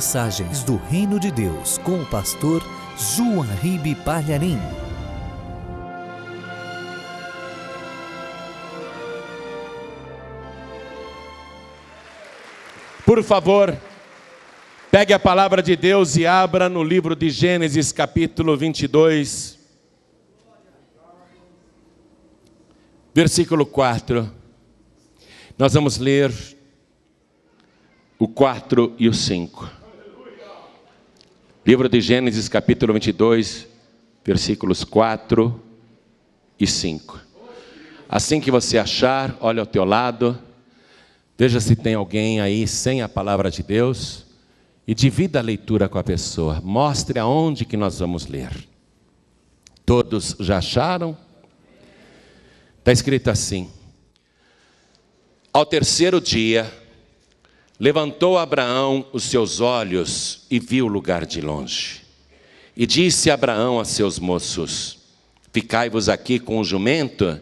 Mensagens do Reino de Deus com o pastor João Ribe Palharim. Por favor, pegue a palavra de Deus e abra no livro de Gênesis, capítulo 22, versículo 4. Nós vamos ler o 4 e o 5. Livro de Gênesis, capítulo 22, versículos 4 e 5. Assim que você achar, olha ao teu lado, veja se tem alguém aí sem a palavra de Deus e divida a leitura com a pessoa. Mostre aonde que nós vamos ler. Todos já acharam? Está escrito assim: Ao terceiro dia, Levantou Abraão os seus olhos e viu o lugar de longe. E disse Abraão a seus moços: Ficai-vos aqui com o jumento,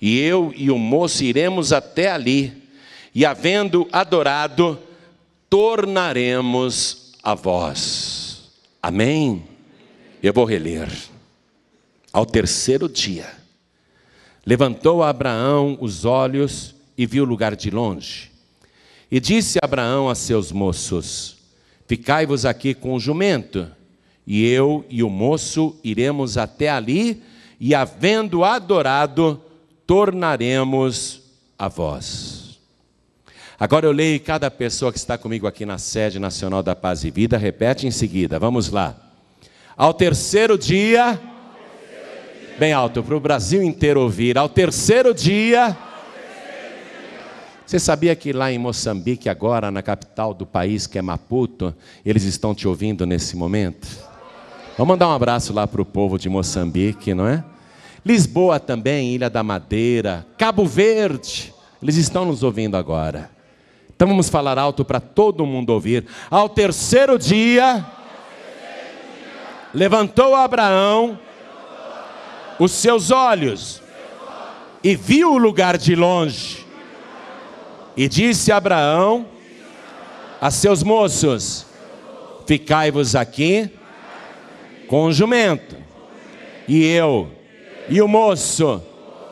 e eu e o moço iremos até ali, e havendo adorado, tornaremos a vós. Amém? Eu vou reler. Ao terceiro dia, levantou Abraão os olhos e viu o lugar de longe, e disse Abraão a seus moços: Ficai-vos aqui com o jumento, e eu e o moço iremos até ali, e havendo adorado, tornaremos a vós. Agora eu leio cada pessoa que está comigo aqui na sede nacional da Paz e Vida, repete em seguida, vamos lá. Ao terceiro dia, bem alto, para o Brasil inteiro ouvir, ao terceiro dia você sabia que lá em Moçambique, agora na capital do país, que é Maputo, eles estão te ouvindo nesse momento? Vamos mandar um abraço lá para o povo de Moçambique, não é? Lisboa também, Ilha da Madeira, Cabo Verde, eles estão nos ouvindo agora. Então vamos falar alto para todo mundo ouvir. Ao terceiro dia, levantou Abraão os seus olhos e viu o lugar de longe e disse Abraão a seus moços: Ficai-vos aqui com o jumento, e eu e o moço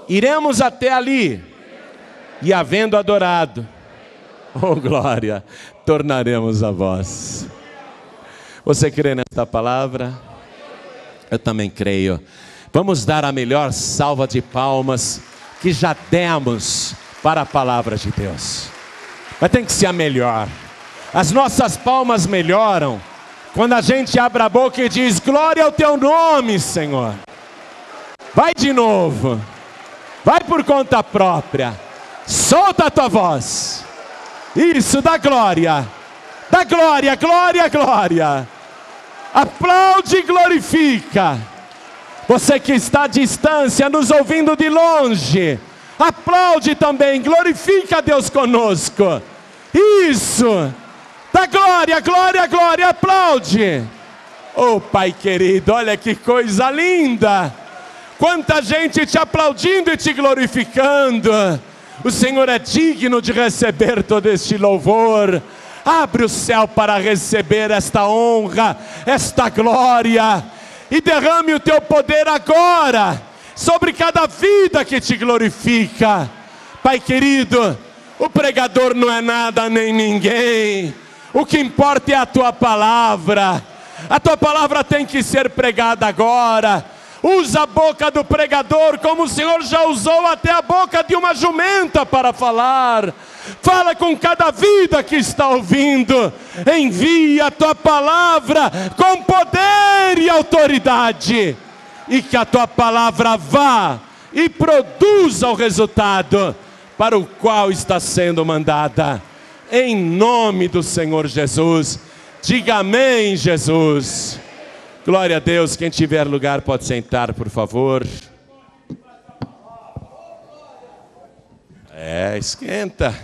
iremos até ali, e havendo adorado, oh glória, tornaremos a vós. Você crê nesta palavra? Eu também creio. Vamos dar a melhor salva de palmas que já demos para a palavra de Deus. Mas tem que ser a melhor. As nossas palmas melhoram quando a gente abre a boca e diz: Glória ao teu nome, Senhor. Vai de novo. Vai por conta própria. Solta a tua voz. Isso, dá glória. Dá glória, glória, glória. Aplaude e glorifica. Você que está à distância, nos ouvindo de longe. Aplaude também, glorifica a Deus conosco. Isso. Dá glória, glória, glória, aplaude. Oh, Pai querido, olha que coisa linda. Quanta gente te aplaudindo e te glorificando. O Senhor é digno de receber todo este louvor. Abre o céu para receber esta honra, esta glória, e derrame o teu poder agora sobre cada vida que te glorifica. Pai querido, o pregador não é nada nem ninguém, o que importa é a tua palavra. A tua palavra tem que ser pregada agora. Usa a boca do pregador, como o Senhor já usou até a boca de uma jumenta para falar. Fala com cada vida que está ouvindo. Envia a tua palavra com poder e autoridade e que a tua palavra vá e produza o resultado para o qual está sendo mandada. Em nome do Senhor Jesus. Diga amém, Jesus. Glória a Deus. Quem tiver lugar pode sentar, por favor. É, esquenta.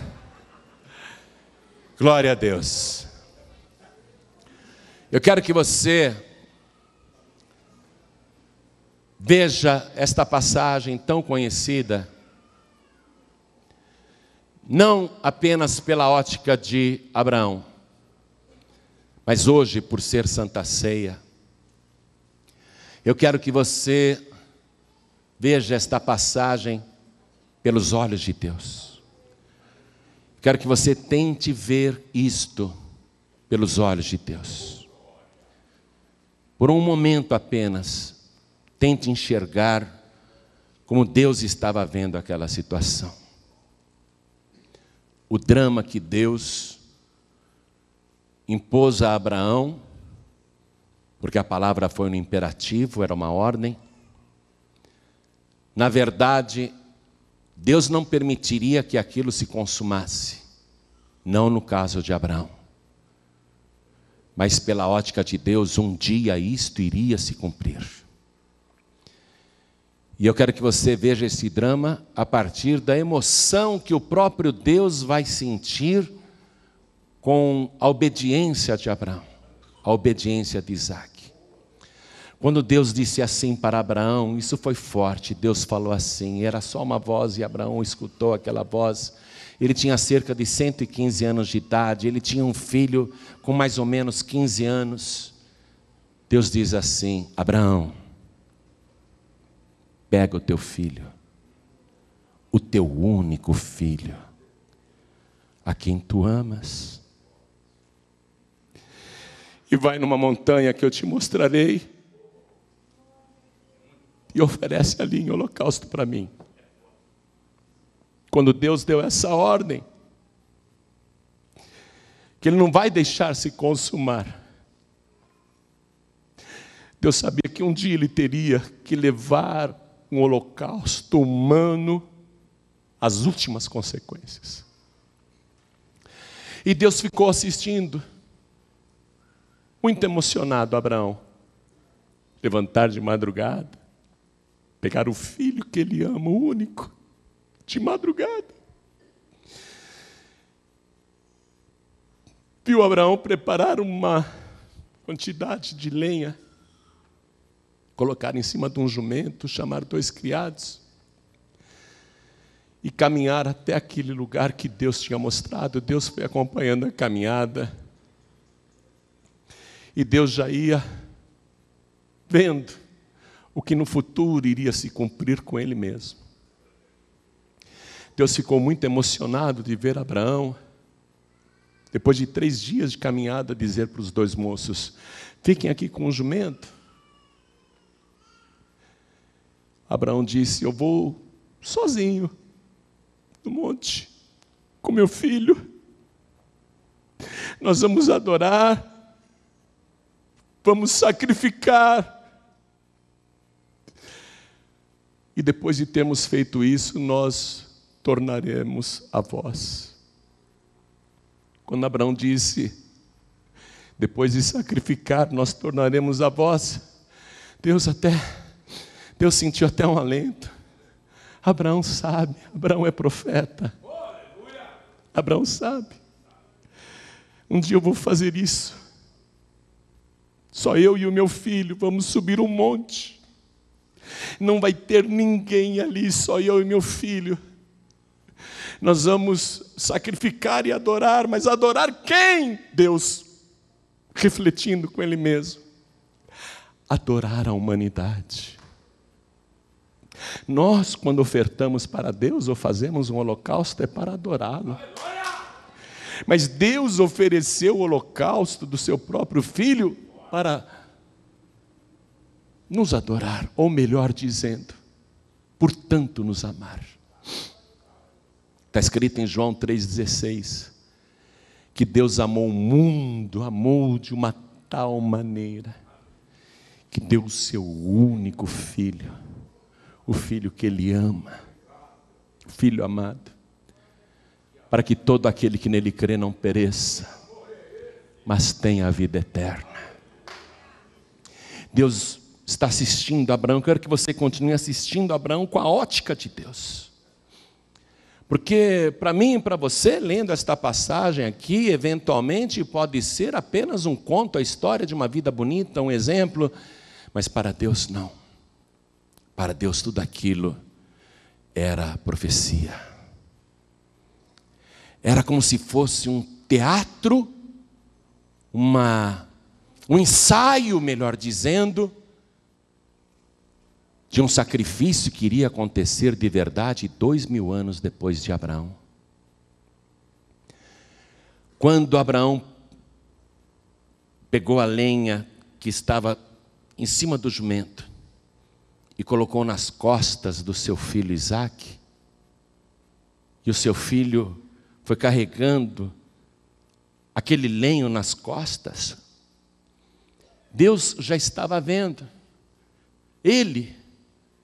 Glória a Deus. Eu quero que você Veja esta passagem tão conhecida, não apenas pela ótica de Abraão, mas hoje por ser Santa Ceia. Eu quero que você veja esta passagem pelos olhos de Deus. Quero que você tente ver isto pelos olhos de Deus. Por um momento apenas, Tente enxergar como Deus estava vendo aquela situação. O drama que Deus impôs a Abraão, porque a palavra foi um imperativo, era uma ordem. Na verdade, Deus não permitiria que aquilo se consumasse, não no caso de Abraão. Mas pela ótica de Deus, um dia isto iria se cumprir. E eu quero que você veja esse drama a partir da emoção que o próprio Deus vai sentir com a obediência de Abraão, a obediência de Isaac. Quando Deus disse assim para Abraão, isso foi forte. Deus falou assim, era só uma voz e Abraão escutou aquela voz. Ele tinha cerca de 115 anos de idade, ele tinha um filho com mais ou menos 15 anos. Deus diz assim: Abraão, pega o teu filho, o teu único filho, a quem tu amas, e vai numa montanha que eu te mostrarei, e oferece ali em holocausto para mim. Quando Deus deu essa ordem, que Ele não vai deixar se consumar, Deus sabia que um dia Ele teria que levar um holocausto humano as últimas consequências. E Deus ficou assistindo, muito emocionado, Abraão. Levantar de madrugada, pegar o filho que ele ama, o único, de madrugada. Viu Abraão preparar uma quantidade de lenha colocaram em cima de um jumento, chamaram dois criados e caminharam até aquele lugar que Deus tinha mostrado. Deus foi acompanhando a caminhada. E Deus já ia vendo o que no futuro iria se cumprir com ele mesmo. Deus ficou muito emocionado de ver Abraão, depois de três dias de caminhada, dizer para os dois moços: Fiquem aqui com o jumento Abraão disse: Eu vou sozinho no monte, com meu filho. Nós vamos adorar, vamos sacrificar. E depois de termos feito isso, nós tornaremos a voz. Quando Abraão disse: Depois de sacrificar, nós tornaremos a voz, Deus até Deus sentiu até um alento. Abraão sabe, Abraão é profeta. Abraão sabe. Um dia eu vou fazer isso. Só eu e o meu filho vamos subir um monte. Não vai ter ninguém ali, só eu e meu filho. Nós vamos sacrificar e adorar, mas adorar quem? Deus, refletindo com Ele mesmo. Adorar a humanidade. Nós, quando ofertamos para Deus ou fazemos um holocausto, é para adorá-lo. Mas Deus ofereceu o holocausto do seu próprio filho para nos adorar, ou melhor dizendo, por tanto nos amar. Está escrito em João 3,16 que Deus amou o mundo, amou de uma tal maneira que deu o seu único filho o filho que ele ama, o filho amado, para que todo aquele que nele crê não pereça, mas tenha a vida eterna. Deus está assistindo Abraão, quero que você continue assistindo Abraão com a ótica de Deus. Porque para mim e para você, lendo esta passagem aqui, eventualmente pode ser apenas um conto, a história de uma vida bonita, um exemplo, mas para Deus não. Para Deus, tudo aquilo era profecia. Era como se fosse um teatro, uma, um ensaio, melhor dizendo, de um sacrifício que iria acontecer de verdade dois mil anos depois de Abraão. Quando Abraão pegou a lenha que estava em cima do jumento e colocou nas costas do seu filho Isaac. E o seu filho foi carregando aquele lenho nas costas. Deus já estava vendo. Ele,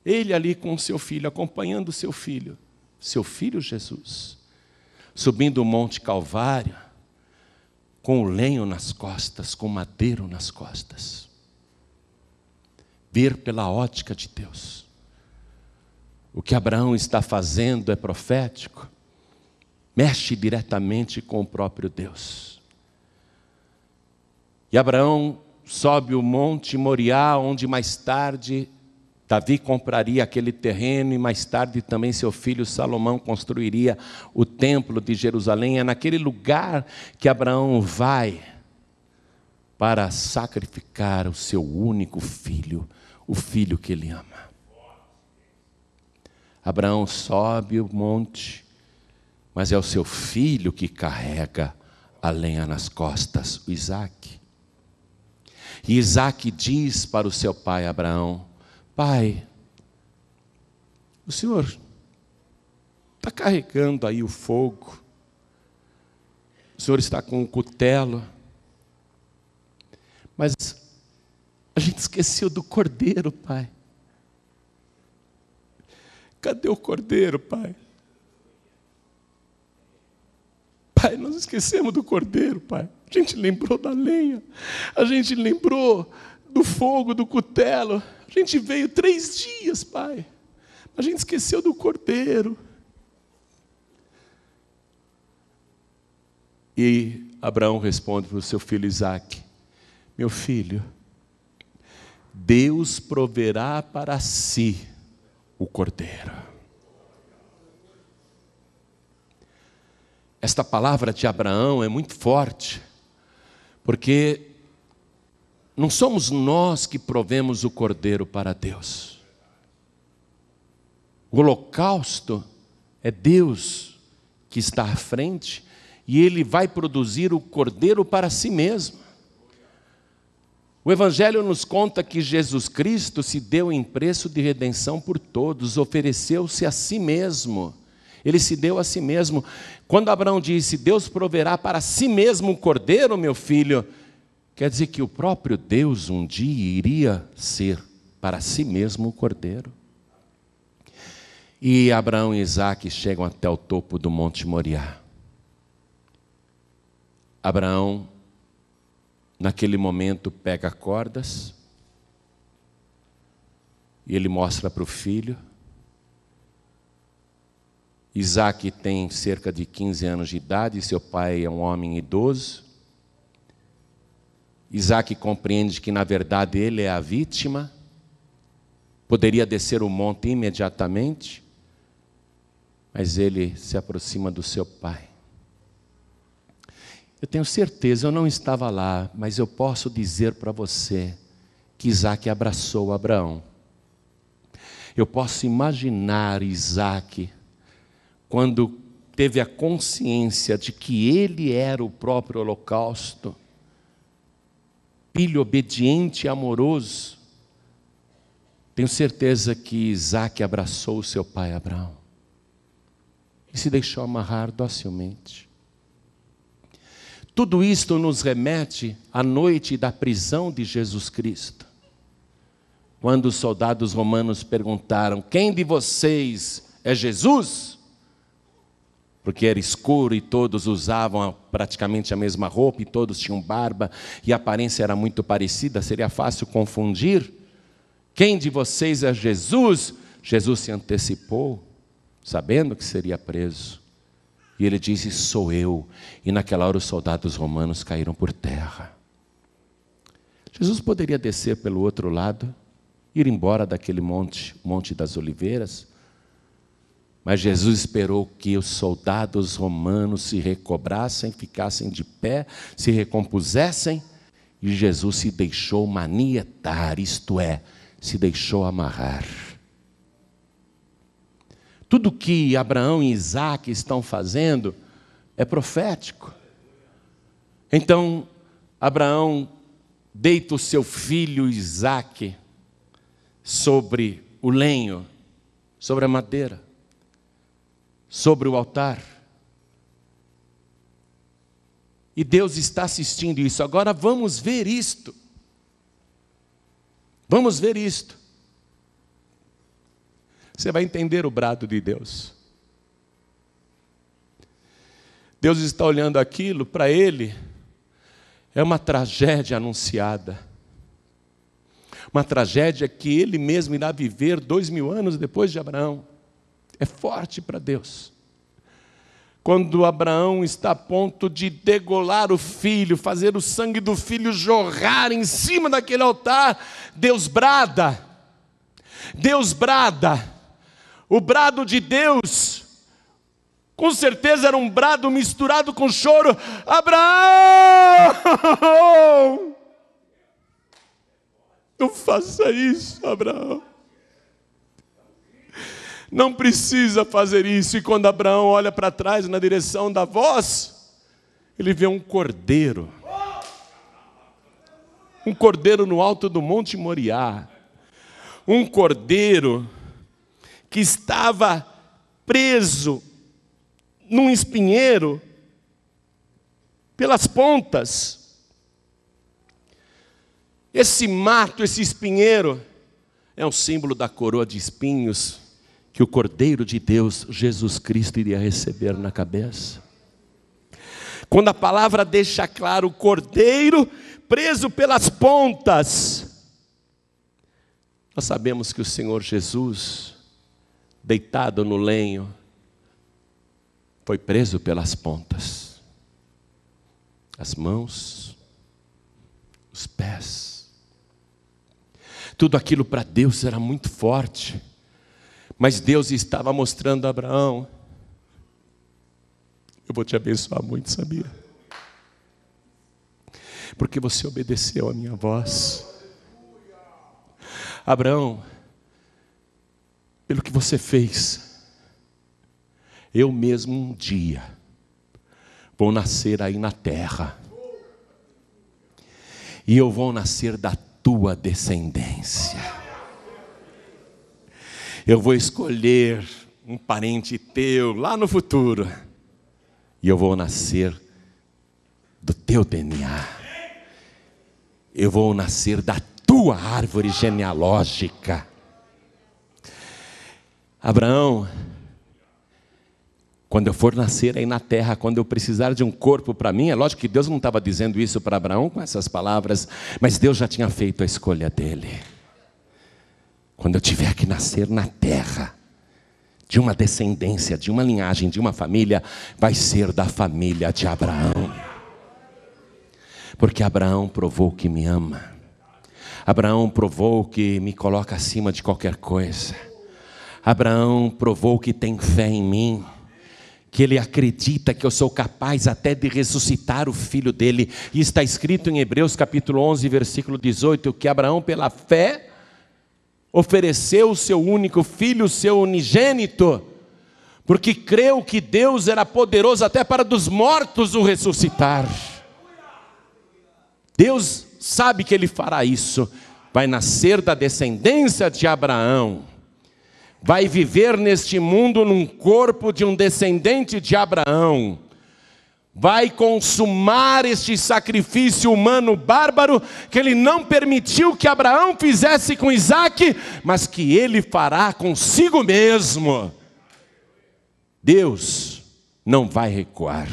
ele ali com o seu filho, acompanhando o seu filho, seu filho Jesus, subindo o Monte Calvário, com o lenho nas costas, com o madeiro nas costas ver pela ótica de Deus. O que Abraão está fazendo é profético, mexe diretamente com o próprio Deus. E Abraão sobe o monte Moriá, onde mais tarde Davi compraria aquele terreno e mais tarde também seu filho Salomão construiria o templo de Jerusalém. É naquele lugar que Abraão vai para sacrificar o seu único filho o filho que ele ama. Abraão sobe o monte, mas é o seu filho que carrega a lenha nas costas, o Isaac. E Isaac diz para o seu pai Abraão: Pai, o senhor está carregando aí o fogo, o senhor está com o cutelo, mas a gente esqueceu do cordeiro, Pai. Cadê o cordeiro, Pai? Pai, nós esquecemos do cordeiro, Pai. A gente lembrou da lenha, a gente lembrou do fogo, do cutelo. A gente veio três dias, Pai. A gente esqueceu do cordeiro. E Abraão responde para o seu filho Isaac: Meu filho, Deus proverá para si o cordeiro. Esta palavra de Abraão é muito forte, porque não somos nós que provemos o cordeiro para Deus. O holocausto é Deus que está à frente e ele vai produzir o cordeiro para si mesmo. O Evangelho nos conta que Jesus Cristo se deu em preço de redenção por todos, ofereceu-se a si mesmo. Ele se deu a si mesmo. Quando Abraão disse: Deus proverá para si mesmo o cordeiro, meu filho, quer dizer que o próprio Deus um dia iria ser para si mesmo o cordeiro. E Abraão e Isaac chegam até o topo do Monte Moriá. Abraão Naquele momento, pega cordas e ele mostra para o filho. Isaac tem cerca de 15 anos de idade, seu pai é um homem idoso. Isaac compreende que, na verdade, ele é a vítima. Poderia descer o monte imediatamente, mas ele se aproxima do seu pai. Eu tenho certeza, eu não estava lá, mas eu posso dizer para você que Isaac abraçou Abraão. Eu posso imaginar Isaac quando teve a consciência de que ele era o próprio holocausto, filho obediente e amoroso. Tenho certeza que Isaac abraçou seu pai Abraão e se deixou amarrar docilmente. Tudo isto nos remete à noite da prisão de Jesus Cristo. Quando os soldados romanos perguntaram: Quem de vocês é Jesus? Porque era escuro e todos usavam praticamente a mesma roupa e todos tinham barba e a aparência era muito parecida, seria fácil confundir. Quem de vocês é Jesus? Jesus se antecipou, sabendo que seria preso. E ele disse: Sou eu. E naquela hora os soldados romanos caíram por terra. Jesus poderia descer pelo outro lado, ir embora daquele monte, Monte das Oliveiras, mas Jesus esperou que os soldados romanos se recobrassem, ficassem de pé, se recompusessem, e Jesus se deixou manietar, isto é, se deixou amarrar. Tudo que Abraão e Isaac estão fazendo é profético. Então, Abraão deita o seu filho Isaac sobre o lenho, sobre a madeira, sobre o altar. E Deus está assistindo isso. Agora vamos ver isto. Vamos ver isto você vai entender o brado de Deus. Deus está olhando aquilo, para ele, é uma tragédia anunciada. Uma tragédia que ele mesmo irá viver dois mil anos depois de Abraão. É forte para Deus. Quando Abraão está a ponto de degolar o filho, fazer o sangue do filho jorrar em cima daquele altar, Deus brada. Deus brada. O brado de Deus, com certeza era um brado misturado com choro: Abraão! Não faça isso, Abraão. Não precisa fazer isso. E quando Abraão olha para trás na direção da voz, ele vê um cordeiro. Um cordeiro no alto do Monte Moriá. Um cordeiro que estava preso num espinheiro pelas pontas. Esse mato, esse espinheiro, é um símbolo da coroa de espinhos que o Cordeiro de Deus, Jesus Cristo, iria receber na cabeça. Quando a palavra deixa claro o cordeiro preso pelas pontas, nós sabemos que o Senhor Jesus, deitado no lenho, foi preso pelas pontas, as mãos, os pés. Tudo aquilo para Deus era muito forte, mas Deus estava mostrando a Abraão: eu vou te abençoar muito, sabia? Porque você obedeceu a minha voz. Abraão, pelo que você fez. Eu mesmo um dia vou nascer aí na terra, e eu vou nascer da tua descendência. Eu vou escolher um parente teu lá no futuro, e eu vou nascer do teu DNA. Eu vou nascer da tua árvore genealógica. Abraão, quando eu for nascer aí na terra, quando eu precisar de um corpo para mim, é lógico que Deus não estava dizendo isso para Abraão com essas palavras, mas Deus já tinha feito a escolha dele. Quando eu tiver que nascer na terra, de uma descendência, de uma linhagem, de uma família, vai ser da família de Abraão. Porque Abraão provou que me ama. Abraão provou que me coloca acima de qualquer coisa. Abraão provou que tem fé em mim que ele acredita que eu sou capaz até de ressuscitar o filho dele. E está escrito em Hebreus capítulo 11, versículo 18, que Abraão pela fé ofereceu o seu único filho, o seu unigênito, porque creu que Deus era poderoso até para dos mortos o ressuscitar. Deus sabe que ele fará isso. Vai nascer da descendência de Abraão vai viver neste mundo num corpo de um descendente de Abraão, vai consumar este sacrifício humano bárbaro que ele não permitiu que Abraão fizesse com Isaac, mas que ele fará consigo mesmo. Deus não vai recuar.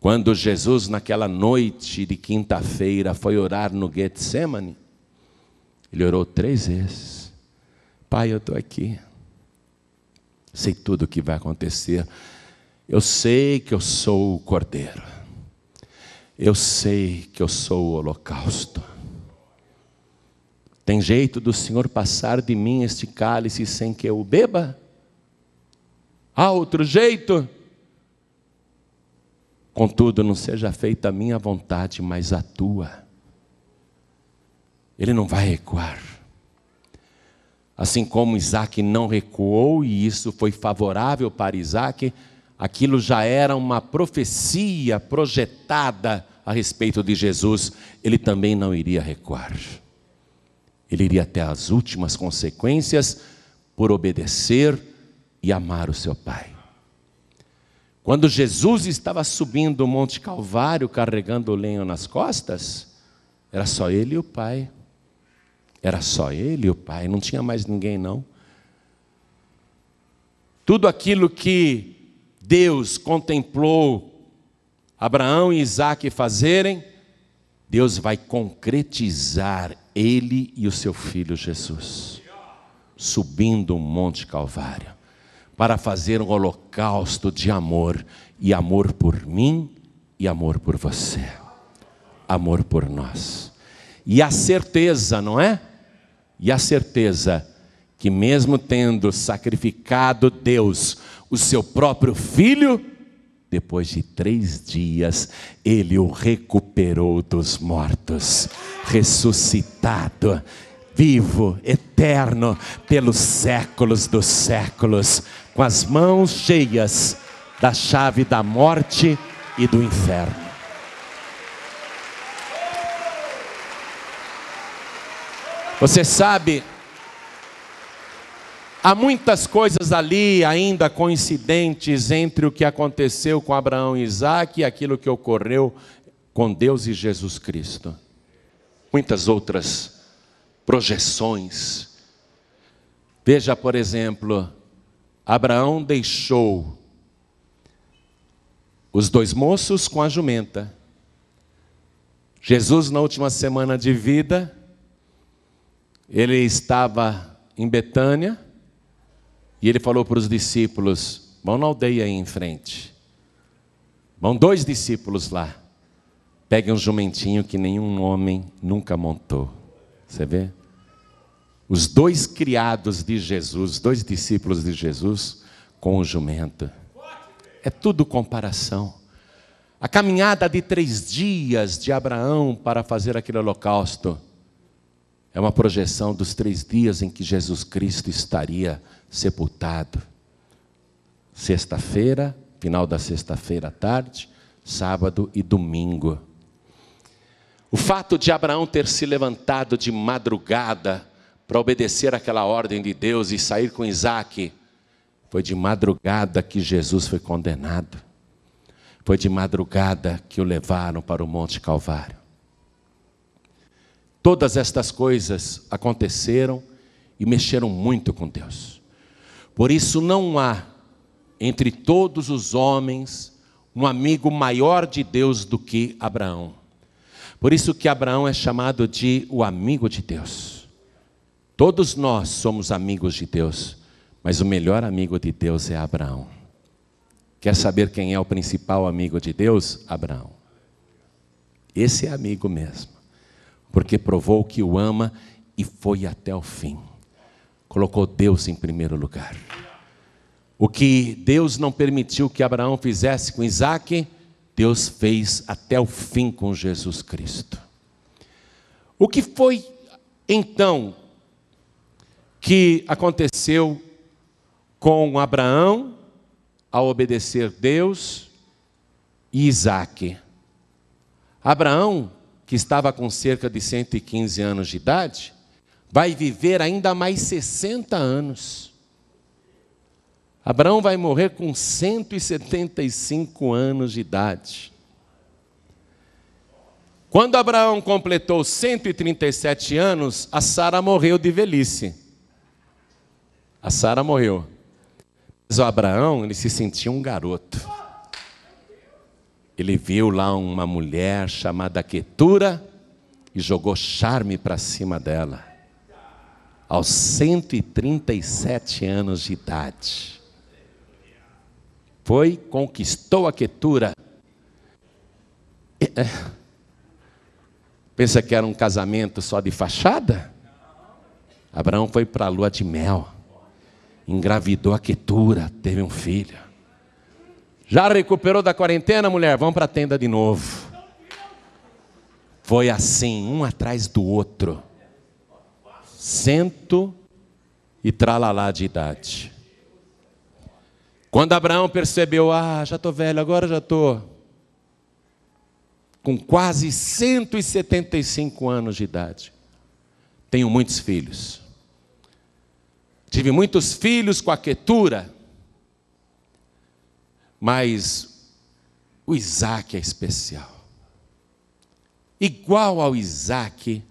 Quando Jesus, naquela noite de quinta-feira, foi orar no Getsemane, ele orou três vezes. Pai, eu estou aqui. Sei tudo o que vai acontecer. Eu sei que eu sou o cordeiro. Eu sei que eu sou o holocausto. Tem jeito do Senhor passar de mim este cálice sem que eu o beba? Há outro jeito? Contudo, não seja feita a minha vontade, mas a tua. Ele não vai recuar. Assim como Isaac não recuou, e isso foi favorável para Isaac, aquilo já era uma profecia projetada a respeito de Jesus, ele também não iria recuar. Ele iria até as últimas consequências por obedecer e amar o seu Pai. Quando Jesus estava subindo o Monte Calvário carregando o lenho nas costas, era só ele e o Pai. Era só ele e o pai, não tinha mais ninguém, não. Tudo aquilo que Deus contemplou Abraão e Isaac fazerem, Deus vai concretizar ele e o seu filho Jesus, subindo o Monte Calvário, para fazer um holocausto de amor, e amor por mim e amor por você, amor por nós. E a certeza, não é? e a certeza que, mesmo tendo sacrificado Deus, o seu próprio filho, depois de três dias, ele o recuperou dos mortos, ressuscitado, vivo, eterno, pelos séculos dos séculos, com as mãos cheias da chave da morte e do inferno. Você sabe, há muitas coisas ali ainda coincidentes entre o que aconteceu com Abraão e Isaac e aquilo que ocorreu com Deus e Jesus Cristo. Muitas outras projeções. Veja, por exemplo, Abraão deixou os dois moços com a jumenta. Jesus, na última semana de vida, ele estava em Betânia e ele falou para os discípulos: vão na aldeia aí em frente. Vão dois discípulos lá. Peguem um jumentinho que nenhum homem nunca montou. Você vê? Os dois criados de Jesus, dois discípulos de Jesus, com o jumento. É tudo comparação. A caminhada de três dias de Abraão para fazer aquele holocausto é uma projeção dos três dias em que Jesus Cristo estaria sepultado. Sexta-feira, final da sexta-feira à tarde, sábado e domingo. O fato de Abraão ter se levantado de madrugada para obedecer aquela ordem de Deus e sair com Isaac, foi de madrugada que Jesus foi condenado. Foi de madrugada que o levaram para o Monte Calvário. Todas estas coisas aconteceram e mexeram muito com Deus. Por isso não há entre todos os homens um amigo maior de Deus do que Abraão. Por isso que Abraão é chamado de o amigo de Deus. Todos nós somos amigos de Deus, mas o melhor amigo de Deus é Abraão. Quer saber quem é o principal amigo de Deus? Abraão. Esse é amigo mesmo porque provou que o ama e foi até o fim. Colocou Deus em primeiro lugar. O que Deus não permitiu que Abraão fizesse com Isaac, Deus fez até o fim com Jesus Cristo. O que foi então que aconteceu com Abraão ao obedecer Deus e Isaac? Abraão que estava com cerca de 115 anos de idade, vai viver ainda mais 60 anos. Abraão vai morrer com 175 anos de idade. Quando Abraão completou 137 anos, a Sara morreu de velhice. A Sara morreu. Mas o Abraão, ele se sentia um garoto ele viu lá uma mulher chamada Quetura e jogou charme para cima dela. Aos 137 anos de idade. Foi, conquistou a Quetura. É, é. Pensa que era um casamento só de fachada? Abraão foi para a lua de mel, engravidou a Quetura, teve um filho. Já recuperou da quarentena, mulher? Vamos para a tenda de novo. Foi assim, um atrás do outro. Cento e tralalá de idade. Quando Abraão percebeu, ah, já estou velho, agora já estou com quase 175 anos de idade. Tenho muitos filhos. Tive muitos filhos com a quetura, mas o Isaac é especial. Igual ao Isaac,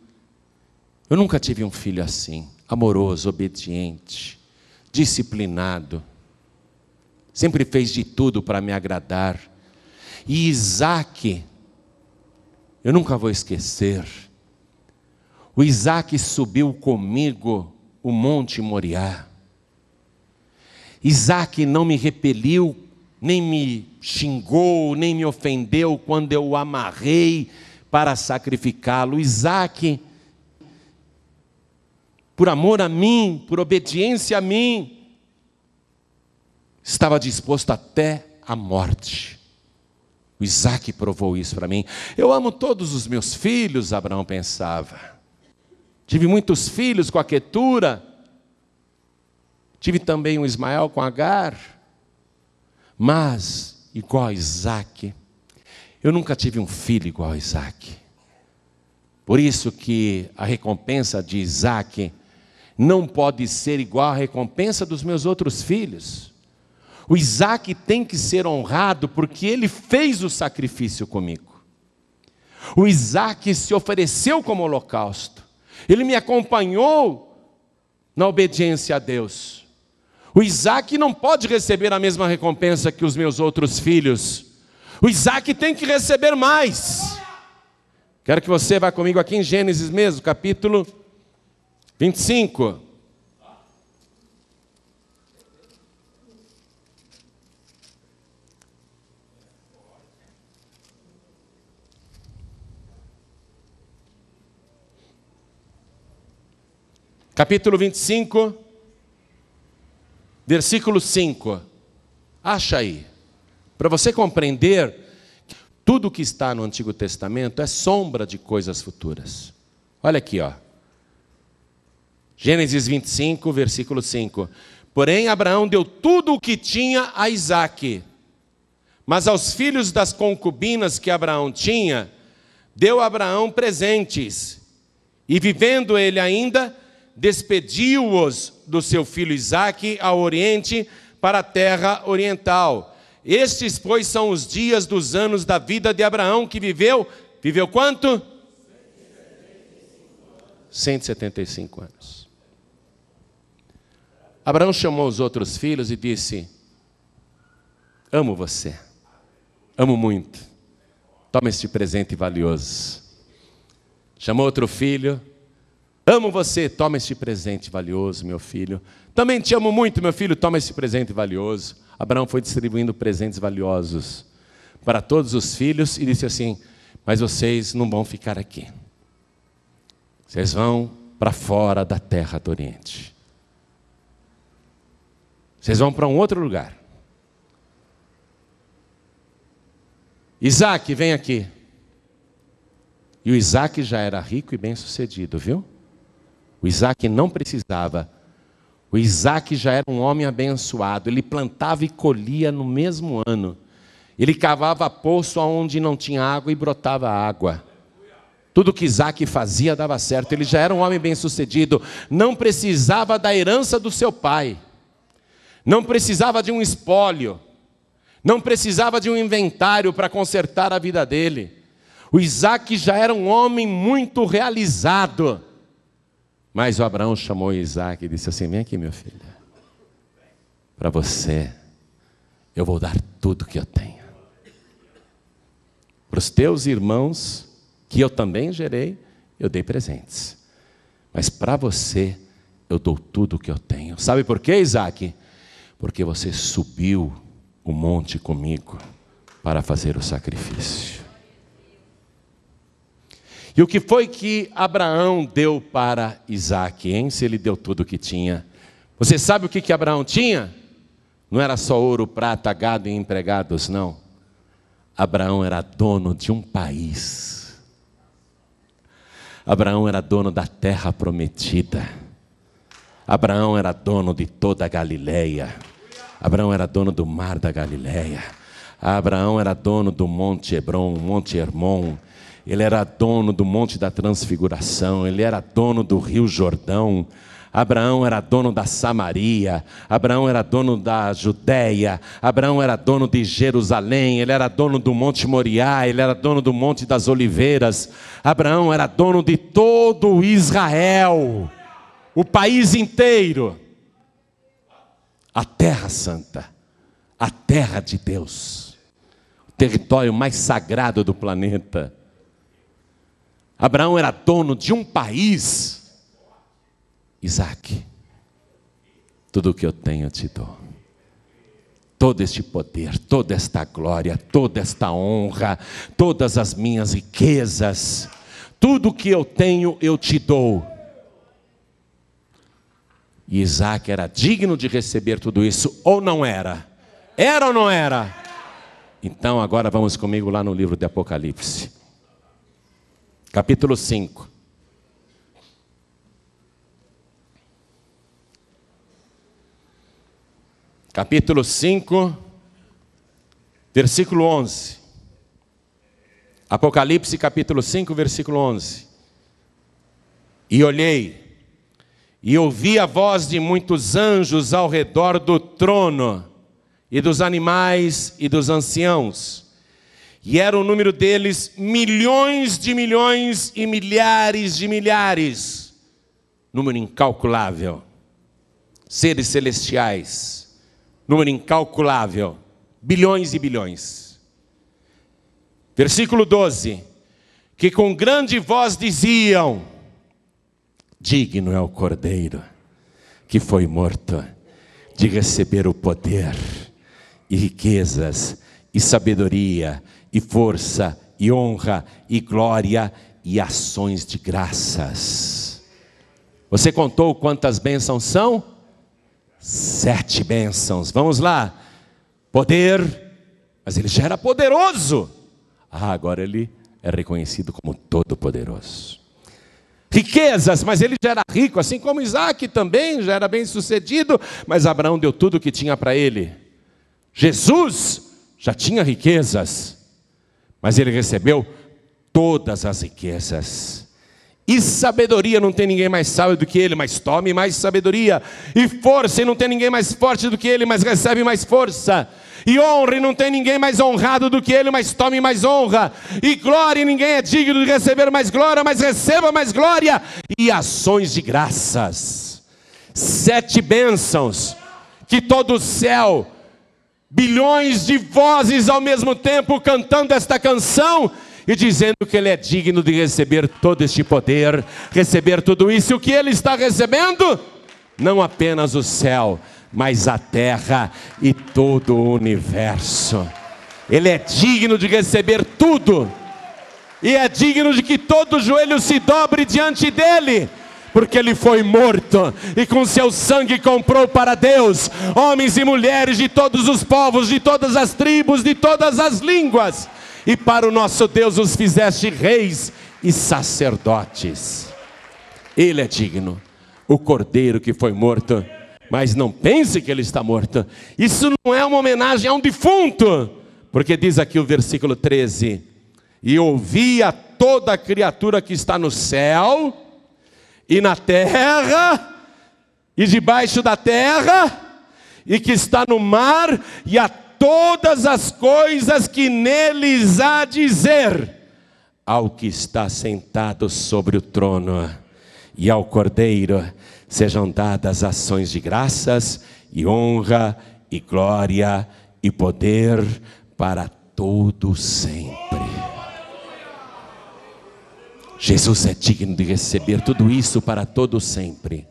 eu nunca tive um filho assim, amoroso, obediente, disciplinado. Sempre fez de tudo para me agradar. E Isaac, eu nunca vou esquecer. O Isaac subiu comigo o Monte Moriá. Isaac não me repeliu nem me xingou, nem me ofendeu quando eu o amarrei para sacrificá-lo. Isaac, por amor a mim, por obediência a mim, estava disposto até a morte. O Isaac provou isso para mim. Eu amo todos os meus filhos, Abraão pensava. Tive muitos filhos com a Quetura. Tive também um Ismael com Agar. Mas, igual a Isaac, eu nunca tive um filho igual a Isaac. Por isso que a recompensa de Isaac não pode ser igual à recompensa dos meus outros filhos. O Isaac tem que ser honrado porque ele fez o sacrifício comigo. O Isaac se ofereceu como holocausto, ele me acompanhou na obediência a Deus. O Isaac não pode receber a mesma recompensa que os meus outros filhos. O Isaac tem que receber mais. Quero que você vá comigo aqui em Gênesis mesmo, capítulo 25. Capítulo 25 versículo 5. Acha aí. Para você compreender que tudo que está no Antigo Testamento é sombra de coisas futuras. Olha aqui, ó. Gênesis 25, versículo 5. Porém, Abraão deu tudo o que tinha a Isaque. Mas aos filhos das concubinas que Abraão tinha, deu Abraão presentes. E vivendo ele ainda, despediu-os do seu filho Isaque ao oriente para a terra oriental. Estes, pois, são os dias dos anos da vida de Abraão que viveu, viveu quanto? 175 anos. Abraão chamou os outros filhos e disse: Amo você, amo muito. Toma este presente valioso. Chamou outro filho, Amo você, toma este presente valioso, meu filho. Também te amo muito, meu filho, toma este presente valioso. Abraão foi distribuindo presentes valiosos para todos os filhos e disse assim: Mas vocês não vão ficar aqui. Vocês vão para fora da terra do Oriente. Vocês vão para um outro lugar. Isaac, vem aqui. E o Isaac já era rico e bem sucedido, viu? O Isaac não precisava. O Isaac já era um homem abençoado. Ele plantava e colhia no mesmo ano. Ele cavava poço onde não tinha água e brotava água. Tudo que Isaac fazia dava certo. Ele já era um homem bem-sucedido. Não precisava da herança do seu pai. Não precisava de um espólio. Não precisava de um inventário para consertar a vida dele. O Isaac já era um homem muito realizado. Mas o Abraão chamou Isaac e disse assim: Vem aqui, meu filho. Para você, eu vou dar tudo que eu tenho. Para os teus irmãos, que eu também gerei, eu dei presentes. Mas para você, eu dou tudo o que eu tenho. Sabe por quê, Isaac? Porque você subiu o monte comigo para fazer o sacrifício. E o que foi que Abraão deu para Isaac, hein? Se ele deu tudo o que tinha. Você sabe o que, que Abraão tinha? Não era só ouro, prata, gado e empregados, não. Abraão era dono de um país. Abraão era dono da terra prometida. Abraão era dono de toda a Galileia. Abraão era dono do mar da Galileia. Abraão era dono do Monte Hebron, Monte Hermon ele era dono do Monte da Transfiguração, ele era dono do Rio Jordão. Abraão era dono da Samaria, Abraão era dono da Judéia, Abraão era dono de Jerusalém, ele era dono do Monte Moriá, ele era dono do Monte das Oliveiras, Abraão era dono de todo Israel, o país inteiro, a Terra Santa, a terra de Deus, o território mais sagrado do planeta. Abraão era dono de um país. Isaac, tudo o que eu tenho eu te dou. Todo este poder, toda esta glória, toda esta honra, todas as minhas riquezas, tudo o que eu tenho eu te dou. E Isaac era digno de receber tudo isso, ou não era? Era ou não era? Então agora vamos comigo lá no livro de Apocalipse capítulo 5. Capítulo 5, versículo 11. Apocalipse, capítulo 5, versículo 11. E olhei, e ouvi a voz de muitos anjos ao redor do trono, e dos animais e dos anciãos e era o número deles milhões de milhões e milhares de milhares. Número incalculável. Seres celestiais. Número incalculável. Bilhões e bilhões. Versículo 12. Que com grande voz diziam: Digno é o cordeiro que foi morto de receber o poder e riquezas e sabedoria e força e honra e glória e ações de graças. Você contou quantas bênçãos são? Sete bênçãos. Vamos lá. Poder, mas ele já era poderoso. Ah, agora ele é reconhecido como todo-poderoso. Riquezas, mas ele já era rico, assim como Isaac também já era bem sucedido, mas Abraão deu tudo o que tinha para ele. Jesus já tinha riquezas, mas ele recebeu todas as riquezas. E sabedoria, não tem ninguém mais sábio do que ele, mas tome mais sabedoria. E força, e não tem ninguém mais forte do que ele, mas recebe mais força. E honra, e não tem ninguém mais honrado do que ele, mas tome mais honra. E glória, e ninguém é digno de receber mais glória, mas receba mais glória. E ações de graças. Sete bênçãos que todo o céu bilhões de vozes ao mesmo tempo cantando esta canção e dizendo que ele é digno de receber todo este poder, receber tudo isso. E o que ele está recebendo? Não apenas o céu, mas a terra e todo o universo. Ele é digno de receber tudo, e é digno de que todo joelho se dobre diante dele porque ele foi morto e com seu sangue comprou para Deus homens e mulheres de todos os povos, de todas as tribos, de todas as línguas, e para o nosso Deus os fizeste reis e sacerdotes. Ele é digno, o cordeiro que foi morto, mas não pense que ele está morto. Isso não é uma homenagem a um defunto, porque diz aqui o versículo 13: E ouvia toda criatura que está no céu, e na terra, e debaixo da terra, e que está no mar, e a todas as coisas que neles há dizer, ao que está sentado sobre o trono e ao Cordeiro sejam dadas ações de graças e honra e glória e poder para todo sempre. Jesus é digno de receber tudo isso para todo sempre.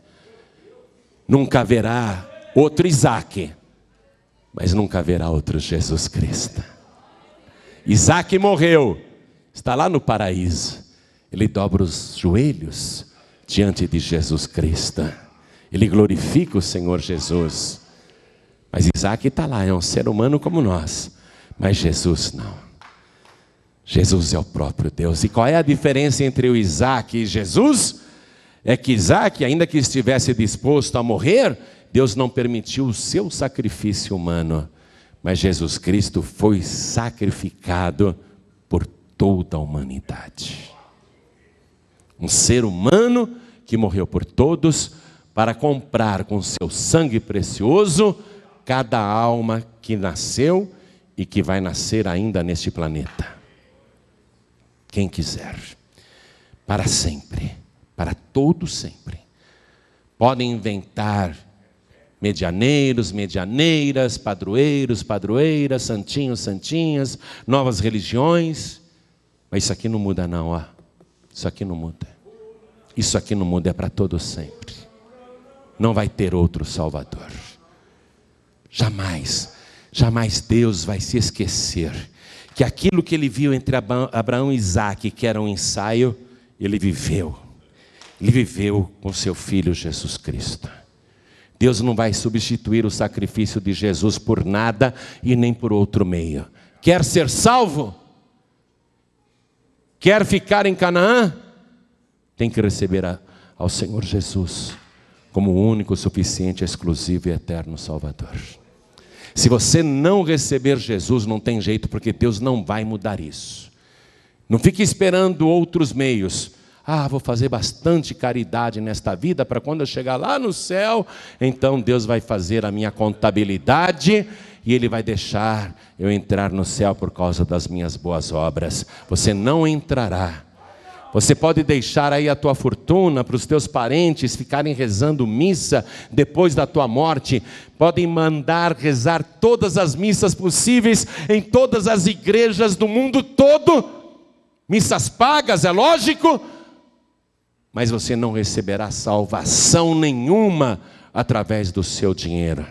Nunca haverá outro Isaac, mas nunca haverá outro Jesus Cristo. Isaac morreu, está lá no paraíso. Ele dobra os joelhos diante de Jesus Cristo. Ele glorifica o Senhor Jesus. Mas Isaac está lá, é um ser humano como nós. Mas Jesus não. Jesus é o próprio Deus. E qual é a diferença entre o Isaac e Jesus? É que Isaac, ainda que estivesse disposto a morrer, Deus não permitiu o seu sacrifício humano. Mas Jesus Cristo foi sacrificado por toda a humanidade. Um ser humano que morreu por todos para comprar com seu sangue precioso cada alma que nasceu e que vai nascer ainda neste planeta quem quiser, para sempre, para todo sempre. Podem inventar medianeiros, medianeiras, padroeiros, padroeiras, santinhos, santinhas, novas religiões. Mas isso aqui não muda não, ó. Isso aqui não muda. Isso aqui não muda é para todo sempre. Não vai ter outro salvador. Jamais, jamais Deus vai se esquecer que aquilo que ele viu entre Abraão e Isaac, que era um ensaio, ele viveu. Ele viveu com seu filho Jesus Cristo. Deus não vai substituir o sacrifício de Jesus por nada e nem por outro meio. Quer ser salvo? Quer ficar em Canaã? Tem que receber a, ao Senhor Jesus como o único, suficiente, exclusivo e eterno Salvador. Se você não receber Jesus, não tem jeito, porque Deus não vai mudar isso. Não fique esperando outros meios. Ah, vou fazer bastante caridade nesta vida para quando eu chegar lá no céu, então Deus vai fazer a minha contabilidade e Ele vai deixar eu entrar no céu por causa das minhas boas obras. Você não entrará você pode deixar aí a tua fortuna para os teus parentes ficarem rezando missa depois da tua morte. Podem mandar rezar todas as missas possíveis em todas as igrejas do mundo todo. Missas pagas, é lógico. Mas você não receberá salvação nenhuma através do seu dinheiro.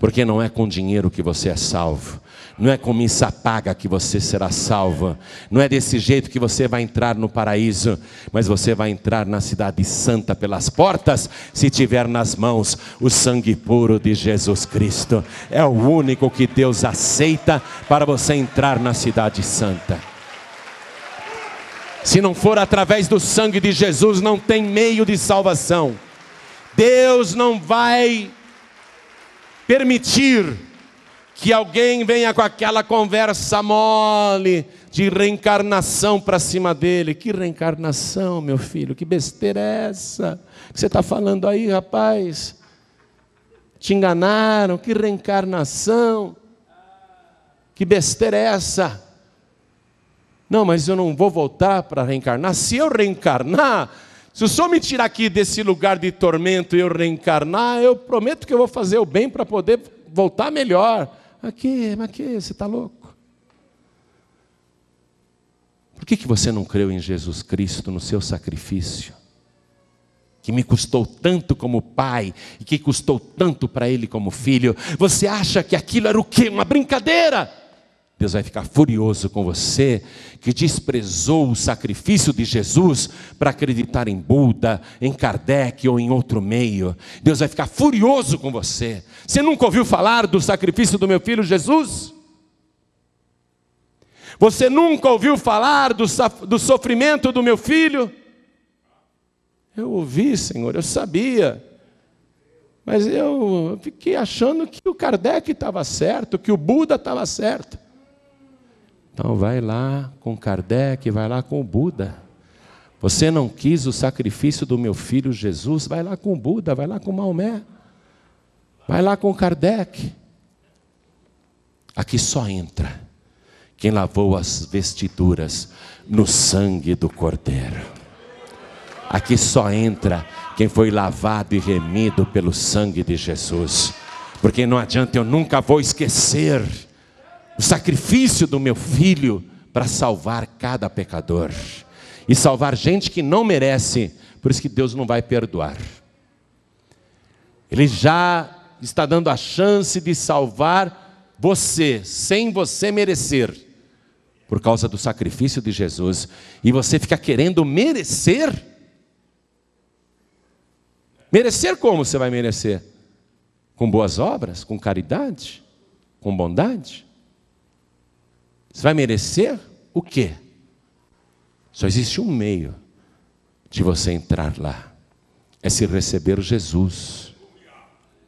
Porque não é com dinheiro que você é salvo não é com missa paga que você será salva. Não é desse jeito que você vai entrar no paraíso, mas você vai entrar na cidade santa pelas portas se tiver nas mãos o sangue puro de Jesus Cristo. É o único que Deus aceita para você entrar na cidade santa. Se não for através do sangue de Jesus, não tem meio de salvação. Deus não vai permitir que alguém venha com aquela conversa mole de reencarnação para cima dele. Que reencarnação, meu filho? Que besteira é essa que você está falando aí, rapaz? Te enganaram? Que reencarnação? Que besteira é essa? Não, mas eu não vou voltar para reencarnar. Se eu reencarnar, se o Senhor me tirar aqui desse lugar de tormento e eu reencarnar, eu prometo que eu vou fazer o bem para poder voltar melhor. Mas que, mas que, você está louco? Por que, que você não creu em Jesus Cristo, no seu sacrifício? que me custou tanto como pai e que custou tanto para ele como filho. Você acha que aquilo era o quê? Uma brincadeira? Deus vai ficar furioso com você que desprezou o sacrifício de Jesus para acreditar em Buda, em Kardec ou em outro meio. Deus vai ficar furioso com você. Você nunca ouviu falar do sacrifício do meu filho Jesus? Você nunca ouviu falar do, do sofrimento do meu filho? Eu ouvi, Senhor, eu sabia. Mas eu fiquei achando que o Kardec estava certo, que o Buda estava certo. Então vai lá com Kardec, vai lá com o Buda. Você não quis o sacrifício do meu filho Jesus? Vai lá com o Buda, vai lá com Maomé. Vai lá com Kardec. Aqui só entra quem lavou as vestiduras no sangue do Cordeiro. Aqui só entra quem foi lavado e remido pelo sangue de Jesus. Porque não adianta, eu nunca vou esquecer o sacrifício do meu filho para salvar cada pecador e salvar gente que não merece, por isso que Deus não vai perdoar. Ele já está dando a chance de salvar você, sem você merecer, por causa do sacrifício de Jesus, e você fica querendo merecer. Merecer como você vai merecer? Com boas obras? Com caridade? Com bondade? Você vai merecer o quê? Só existe um meio de você entrar lá: é se receber Jesus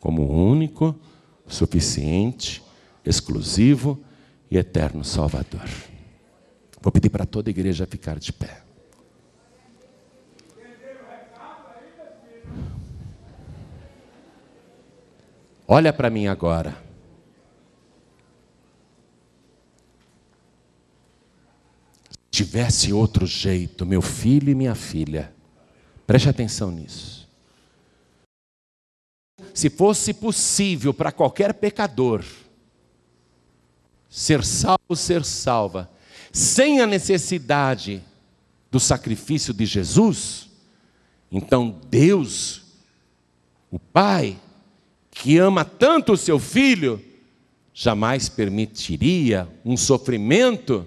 como único, suficiente, exclusivo e eterno Salvador. Vou pedir para toda a igreja ficar de pé. Olha para mim agora. tivesse outro jeito, meu filho e minha filha. Preste atenção nisso. Se fosse possível para qualquer pecador ser salvo, ser salva, sem a necessidade do sacrifício de Jesus, então Deus, o Pai, que ama tanto o seu filho, jamais permitiria um sofrimento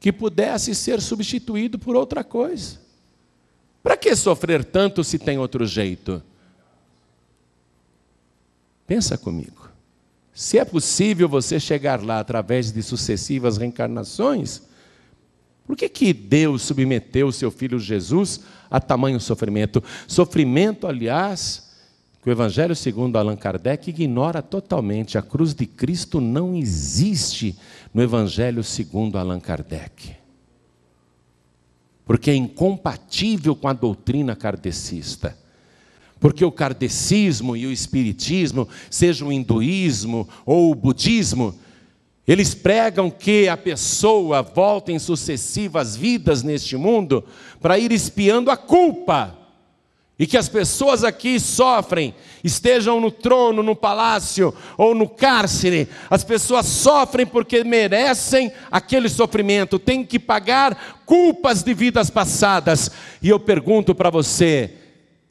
que pudesse ser substituído por outra coisa. Para que sofrer tanto se tem outro jeito? Pensa comigo. Se é possível você chegar lá através de sucessivas reencarnações, por que, que Deus submeteu o seu filho Jesus a tamanho sofrimento? Sofrimento, aliás, que o Evangelho segundo Allan Kardec ignora totalmente. A cruz de Cristo não existe no Evangelho segundo Allan Kardec. Porque é incompatível com a doutrina kardecista. Porque o kardecismo e o espiritismo, seja o hinduísmo ou o budismo, eles pregam que a pessoa volta em sucessivas vidas neste mundo para ir espiando a culpa e que as pessoas aqui sofrem, estejam no trono, no palácio ou no cárcere, as pessoas sofrem porque merecem aquele sofrimento, têm que pagar culpas de vidas passadas. E eu pergunto para você: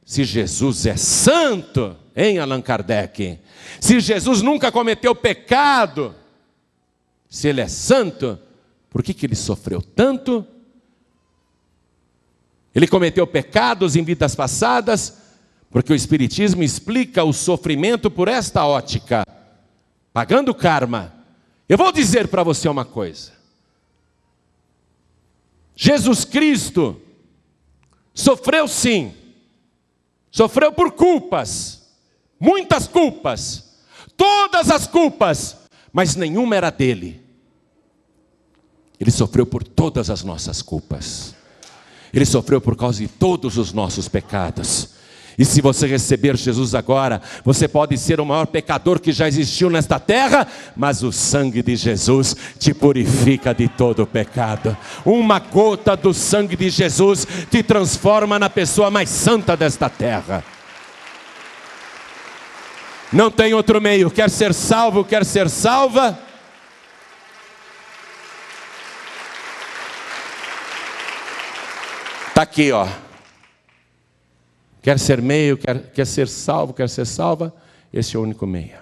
se Jesus é santo, hein, Allan Kardec? Se Jesus nunca cometeu pecado, se ele é santo, por que, que ele sofreu tanto? Ele cometeu pecados em vidas passadas, porque o Espiritismo explica o sofrimento por esta ótica, pagando karma. Eu vou dizer para você uma coisa: Jesus Cristo sofreu sim, sofreu por culpas, muitas culpas, todas as culpas, mas nenhuma era dele. Ele sofreu por todas as nossas culpas. Ele sofreu por causa de todos os nossos pecados. E se você receber Jesus agora, você pode ser o maior pecador que já existiu nesta terra, mas o sangue de Jesus te purifica de todo pecado. Uma gota do sangue de Jesus te transforma na pessoa mais santa desta terra. Não tem outro meio, quer ser salvo, quer ser salva Está aqui, ó. Quer ser meio, quer, quer ser salvo, quer ser salva, esse é o único meio.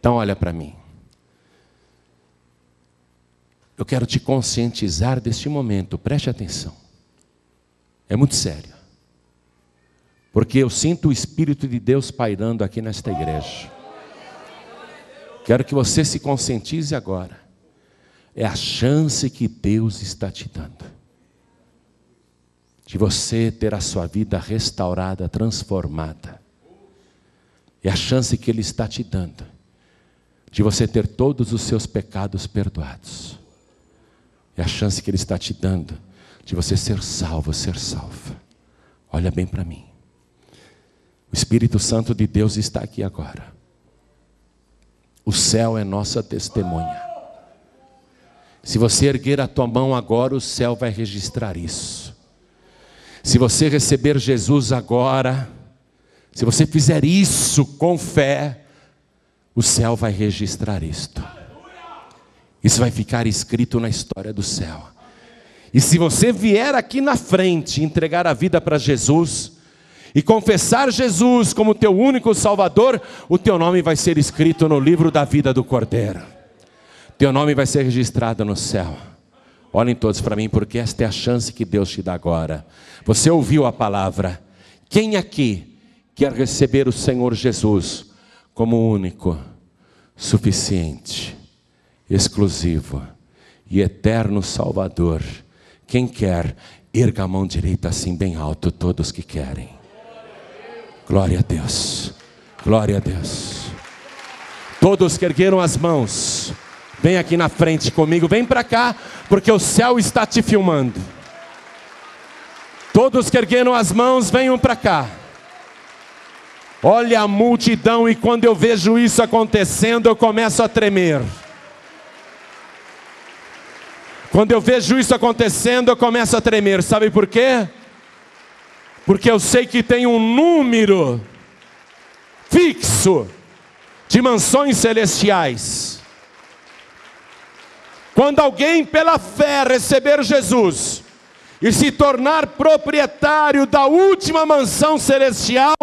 Então olha para mim. Eu quero te conscientizar deste momento, preste atenção. É muito sério. Porque eu sinto o Espírito de Deus pairando aqui nesta igreja. Quero que você se conscientize agora. É a chance que Deus está te dando de você ter a sua vida restaurada, transformada. É a chance que Ele está te dando de você ter todos os seus pecados perdoados. É a chance que Ele está te dando de você ser salvo, ser salva. Olha bem para mim. O Espírito Santo de Deus está aqui agora. O céu é nossa testemunha. Se você erguer a tua mão agora, o céu vai registrar isso. Se você receber Jesus agora, se você fizer isso com fé, o céu vai registrar isto. Isso vai ficar escrito na história do céu. E se você vier aqui na frente entregar a vida para Jesus e confessar Jesus como teu único Salvador, o teu nome vai ser escrito no livro da vida do Cordeiro. Teu nome vai ser registrado no céu. Olhem todos para mim, porque esta é a chance que Deus te dá agora. Você ouviu a palavra. Quem aqui quer receber o Senhor Jesus como único, suficiente, exclusivo e eterno Salvador? Quem quer, erga a mão direita assim bem alto, todos que querem. Glória a Deus. Glória a Deus. Todos que ergueram as mãos. Vem aqui na frente comigo, vem para cá, porque o céu está te filmando. Todos que ergueram as mãos, venham para cá. Olha a multidão, e quando eu vejo isso acontecendo, eu começo a tremer. Quando eu vejo isso acontecendo, eu começo a tremer. Sabe por quê? Porque eu sei que tem um número fixo de mansões celestiais quando alguém pela fé receber Jesus e se tornar proprietário da última mansão celestial,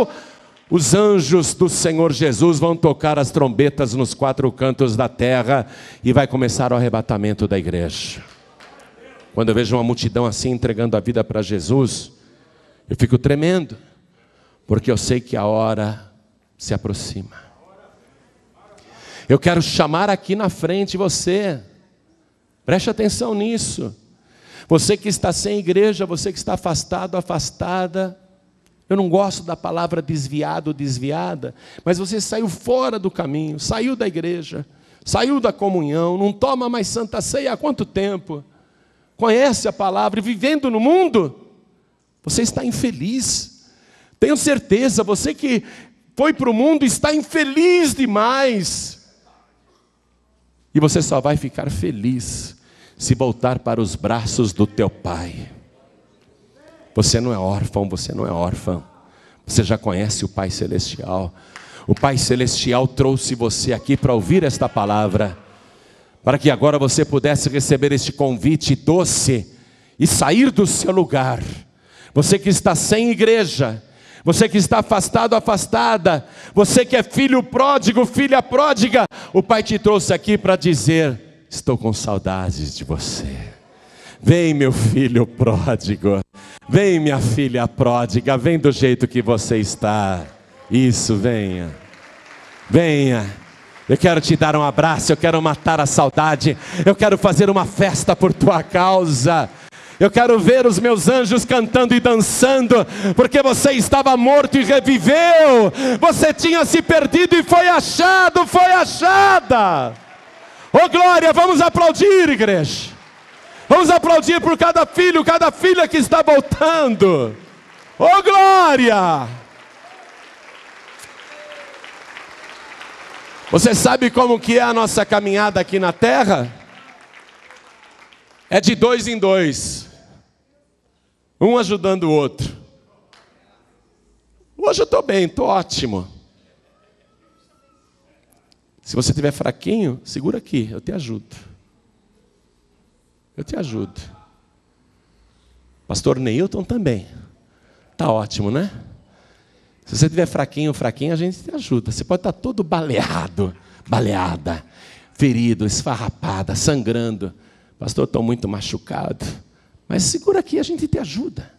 os anjos do Senhor Jesus vão tocar as trombetas nos quatro cantos da terra e vai começar o arrebatamento da igreja. Quando eu vejo uma multidão assim entregando a vida para Jesus, eu fico tremendo, porque eu sei que a hora se aproxima. Eu quero chamar aqui na frente você Preste atenção nisso. Você que está sem igreja, você que está afastado, afastada, eu não gosto da palavra desviado desviada, mas você saiu fora do caminho, saiu da igreja, saiu da comunhão, não toma mais santa ceia há quanto tempo? Conhece a palavra e vivendo no mundo, você está infeliz. Tenho certeza, você que foi para o mundo está infeliz demais. E você só vai ficar feliz se voltar para os braços do teu pai. Você não é órfão, você não é órfão. Você já conhece o Pai Celestial. O Pai Celestial trouxe você aqui para ouvir esta palavra, para que agora você pudesse receber este convite doce e sair do seu lugar. Você que está sem igreja, você que está afastado, afastada, você que é filho pródigo, filha pródiga, o Pai te trouxe aqui para dizer: estou com saudades de você. Vem, meu filho pródigo, vem, minha filha pródiga, vem do jeito que você está. Isso, venha, venha. Eu quero te dar um abraço, eu quero matar a saudade, eu quero fazer uma festa por tua causa. Eu quero ver os meus anjos cantando e dançando, porque você estava morto e reviveu. Você tinha se perdido e foi achado, foi achada. Oh glória, vamos aplaudir, igreja. Vamos aplaudir por cada filho, cada filha que está voltando. Oh glória! Você sabe como que é a nossa caminhada aqui na terra? É de dois em dois um ajudando o outro. Hoje eu estou bem, estou ótimo. Se você estiver fraquinho, segura aqui, eu te ajudo. Eu te ajudo. Pastor Neilton também. Tá ótimo, né? Se você estiver fraquinho, fraquinho, a gente te ajuda. Você pode estar todo baleado, baleada, ferido, esfarrapada, sangrando. Pastor, estou muito machucado. Mas segura aqui, a gente te ajuda.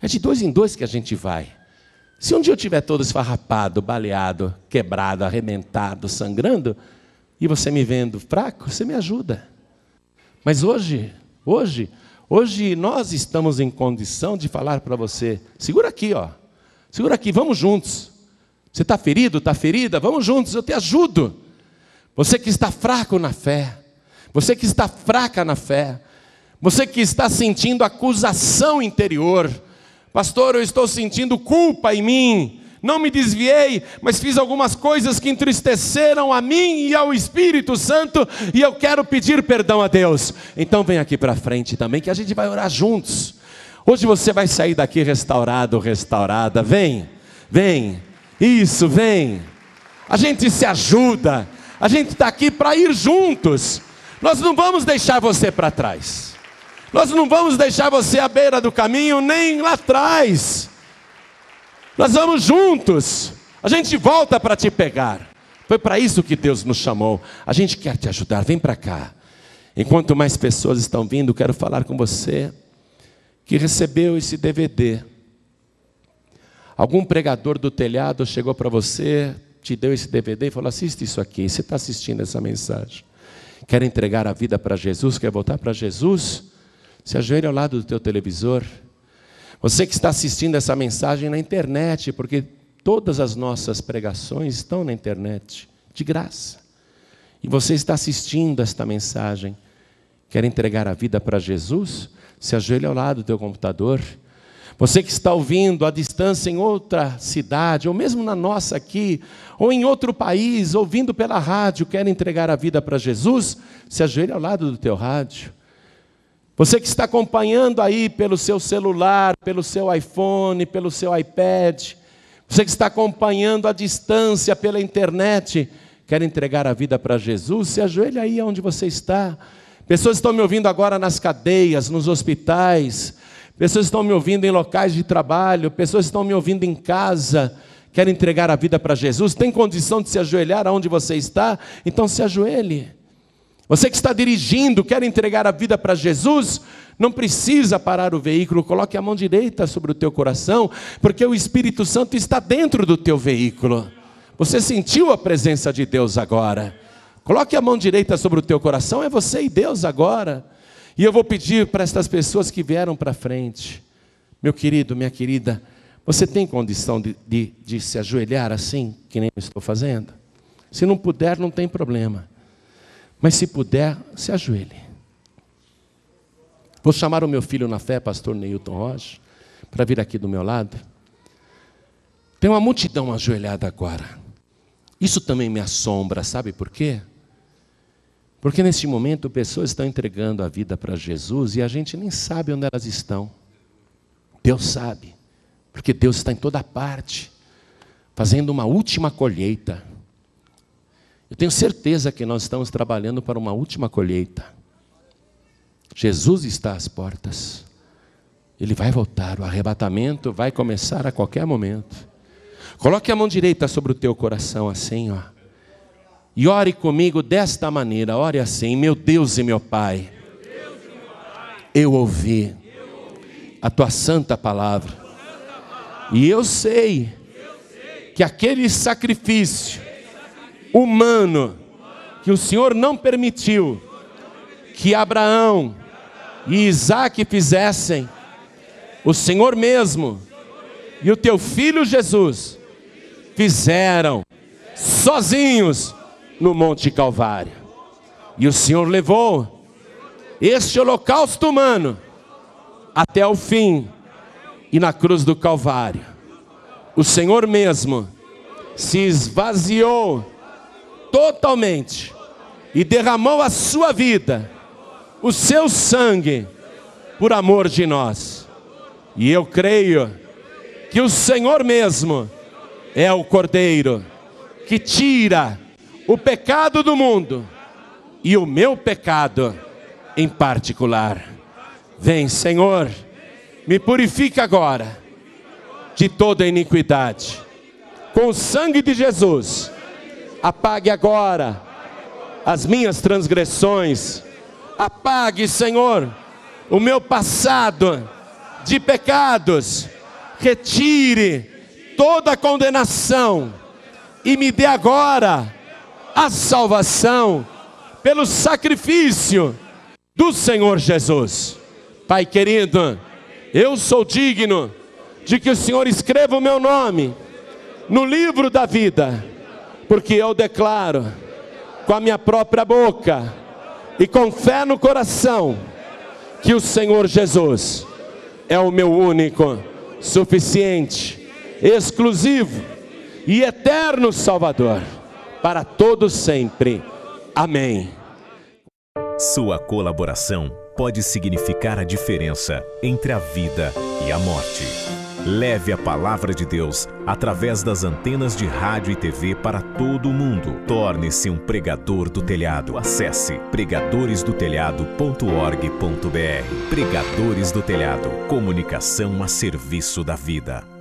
É de dois em dois que a gente vai. Se um dia eu estiver todo esfarrapado, baleado, quebrado, arrebentado, sangrando, e você me vendo fraco, você me ajuda. Mas hoje, hoje, hoje nós estamos em condição de falar para você: segura aqui, ó. Segura aqui, vamos juntos. Você está ferido, está ferida? Vamos juntos, eu te ajudo. Você que está fraco na fé, você que está fraca na fé, você que está sentindo acusação interior, pastor, eu estou sentindo culpa em mim, não me desviei, mas fiz algumas coisas que entristeceram a mim e ao Espírito Santo, e eu quero pedir perdão a Deus. Então vem aqui para frente também, que a gente vai orar juntos. Hoje você vai sair daqui restaurado, restaurada. Vem, vem, isso, vem. A gente se ajuda, a gente está aqui para ir juntos. Nós não vamos deixar você para trás. Nós não vamos deixar você à beira do caminho, nem lá atrás. Nós vamos juntos. A gente volta para te pegar. Foi para isso que Deus nos chamou. A gente quer te ajudar. Vem para cá. Enquanto mais pessoas estão vindo, quero falar com você que recebeu esse DVD. Algum pregador do telhado chegou para você, te deu esse DVD e falou: assiste isso aqui. Você está assistindo essa mensagem. Quer entregar a vida para Jesus? Quer voltar para Jesus? Se ajoelha ao lado do teu televisor. Você que está assistindo essa mensagem na internet, porque todas as nossas pregações estão na internet, de graça. E você está assistindo esta mensagem, quer entregar a vida para Jesus? Se ajoelha ao lado do teu computador. Você que está ouvindo à distância em outra cidade, ou mesmo na nossa aqui, ou em outro país, ouvindo pela rádio, quer entregar a vida para Jesus? Se ajoelha ao lado do teu rádio. Você que está acompanhando aí pelo seu celular, pelo seu iPhone, pelo seu iPad, você que está acompanhando à distância pela internet, quer entregar a vida para Jesus, se ajoelha aí onde você está. Pessoas estão me ouvindo agora nas cadeias, nos hospitais, pessoas estão me ouvindo em locais de trabalho, pessoas estão me ouvindo em casa, quer entregar a vida para Jesus, tem condição de se ajoelhar aonde você está? Então se ajoelhe. Você que está dirigindo, quer entregar a vida para Jesus, não precisa parar o veículo, coloque a mão direita sobre o teu coração, porque o Espírito Santo está dentro do teu veículo. Você sentiu a presença de Deus agora. Coloque a mão direita sobre o teu coração, é você e Deus agora. E eu vou pedir para estas pessoas que vieram para frente, meu querido, minha querida, você tem condição de, de, de se ajoelhar assim, que nem eu estou fazendo? Se não puder, não tem problema. Mas se puder, se ajoelhe. Vou chamar o meu filho na fé, pastor Neilton Rocha, para vir aqui do meu lado. Tem uma multidão ajoelhada agora. Isso também me assombra, sabe por quê? Porque neste momento pessoas estão entregando a vida para Jesus e a gente nem sabe onde elas estão. Deus sabe, porque Deus está em toda parte, fazendo uma última colheita. Eu tenho certeza que nós estamos trabalhando para uma última colheita. Jesus está às portas. Ele vai voltar, o arrebatamento vai começar a qualquer momento. Coloque a mão direita sobre o teu coração assim, ó. E ore comigo desta maneira, ore assim: Meu Deus e meu Pai, eu ouvi a tua santa palavra. E eu sei que aquele sacrifício humano que o Senhor não permitiu que Abraão e Isaac fizessem, o Senhor mesmo e o teu filho Jesus fizeram sozinhos no Monte Calvário. E o Senhor levou este holocausto humano até o fim e na cruz do Calvário. O Senhor mesmo se esvaziou totalmente e derramou a sua vida, o seu sangue, por amor de nós. E eu creio que o Senhor mesmo é o Cordeiro que tira o pecado do mundo e o meu pecado em particular. Vem, Senhor, me purifica agora de toda iniquidade. Com o sangue de Jesus Apague agora as minhas transgressões. Apague, Senhor, o meu passado de pecados. Retire toda a condenação e me dê agora a salvação pelo sacrifício do Senhor Jesus. Pai querido, eu sou digno de que o Senhor escreva o meu nome no livro da vida porque eu declaro com a minha própria boca e com fé no coração que o Senhor Jesus é o meu único, suficiente, exclusivo e eterno Salvador para todo sempre. Amém. Sua colaboração pode significar a diferença entre a vida e a morte. Leve a palavra de Deus através das antenas de rádio e TV para todo o mundo. Torne-se um pregador do telhado. Acesse pregadoresdotelhado.org.br. Pregadores do Telhado. Comunicação a serviço da vida.